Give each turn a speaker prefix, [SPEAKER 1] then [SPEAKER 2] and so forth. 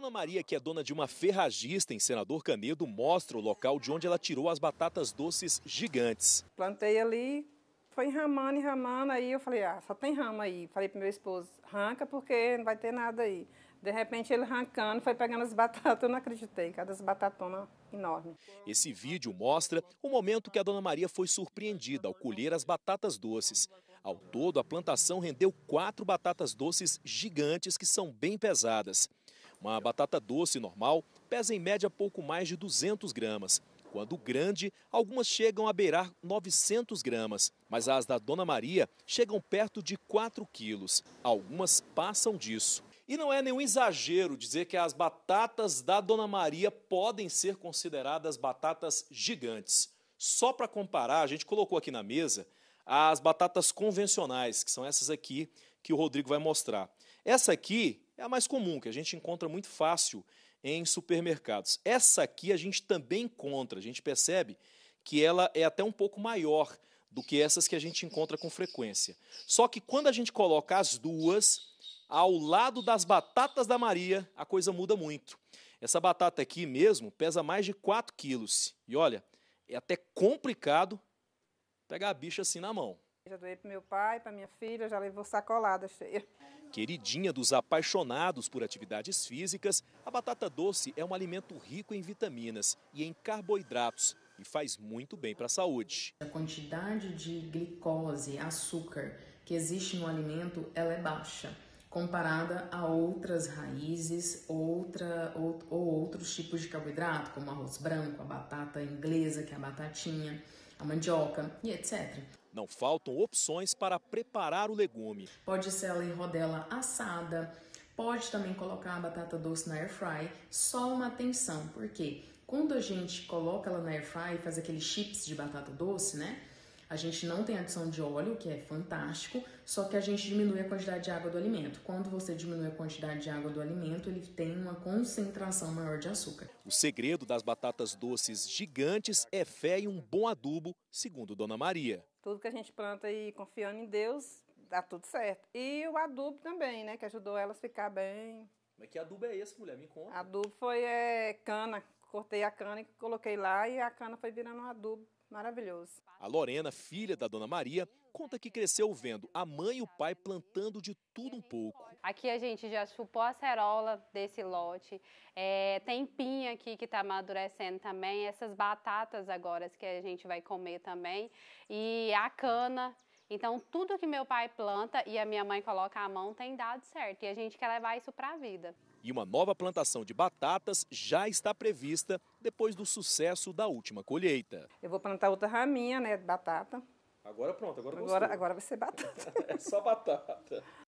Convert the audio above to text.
[SPEAKER 1] dona Maria, que é dona de uma ferragista em Senador Canedo, mostra o local de onde ela tirou as batatas doces gigantes.
[SPEAKER 2] Plantei ali, foi enramando, enramando, aí eu falei, ah, só tem rama aí. Falei para meu esposo, arranca porque não vai ter nada aí. De repente ele arrancando, foi pegando as batatas, eu não acreditei, cada batatona enorme.
[SPEAKER 1] Esse vídeo mostra o momento que a dona Maria foi surpreendida ao colher as batatas doces. Ao todo, a plantação rendeu quatro batatas doces gigantes que são bem pesadas. Uma batata doce normal pesa em média pouco mais de 200 gramas. Quando grande, algumas chegam a beirar 900 gramas, mas as da Dona Maria chegam perto de 4 quilos. Algumas passam disso. E não é nenhum exagero dizer que as batatas da Dona Maria podem ser consideradas batatas gigantes. Só para comparar, a gente colocou aqui na mesa as batatas convencionais, que são essas aqui que o Rodrigo vai mostrar. Essa aqui é a mais comum, que a gente encontra muito fácil em supermercados. Essa aqui a gente também encontra, a gente percebe que ela é até um pouco maior do que essas que a gente encontra com frequência. Só que quando a gente coloca as duas ao lado das batatas da Maria, a coisa muda muito. Essa batata aqui mesmo pesa mais de 4 quilos. E olha, é até complicado pegar a bicha assim na mão.
[SPEAKER 2] Já doei para meu pai, para minha filha, já levou sacolada cheia.
[SPEAKER 1] Queridinha dos apaixonados por atividades físicas, a batata doce é um alimento rico em vitaminas e em carboidratos e faz muito bem para a saúde.
[SPEAKER 3] A quantidade de glicose, açúcar que existe no alimento, ela é baixa comparada a outras raízes outra, ou, ou outros tipos de carboidrato, como arroz branco, a batata inglesa, que é a batatinha, a mandioca e etc.
[SPEAKER 1] Não faltam opções para preparar o legume.
[SPEAKER 3] Pode ser ela em rodela assada, pode também colocar a batata doce na air fry. Só uma atenção, porque quando a gente coloca ela na air fry e faz aqueles chips de batata doce, né? A gente não tem adição de óleo, que é fantástico, só que a gente diminui a quantidade de água do alimento. Quando você diminui a quantidade de água do alimento, ele tem uma concentração maior de açúcar.
[SPEAKER 1] O segredo das batatas doces gigantes é fé e um bom adubo, segundo Dona Maria.
[SPEAKER 2] Tudo que a gente planta e confiando em Deus, dá tudo certo. E o adubo também, né, que ajudou elas a ficar bem.
[SPEAKER 1] Mas que adubo é esse, mulher? Me conta.
[SPEAKER 2] Adubo foi é, cana. Cortei a cana e coloquei lá e a cana foi virando um adubo Maravilhoso.
[SPEAKER 1] A Lorena, filha da Dona Maria, conta que cresceu vendo a mãe e o pai plantando de tudo um pouco.
[SPEAKER 2] Aqui a gente já chupou a cerola desse lote, é, tem pinha aqui que está amadurecendo também, essas batatas agora que a gente vai comer também, e a cana então, tudo que meu pai planta e a minha mãe coloca a mão tem dado certo. E a gente quer levar isso para a vida.
[SPEAKER 1] E uma nova plantação de batatas já está prevista depois do sucesso da última colheita.
[SPEAKER 2] Eu vou plantar outra raminha, né, de batata.
[SPEAKER 1] Agora pronto, agora Agora, agora
[SPEAKER 2] vai ser batata.
[SPEAKER 1] é só batata.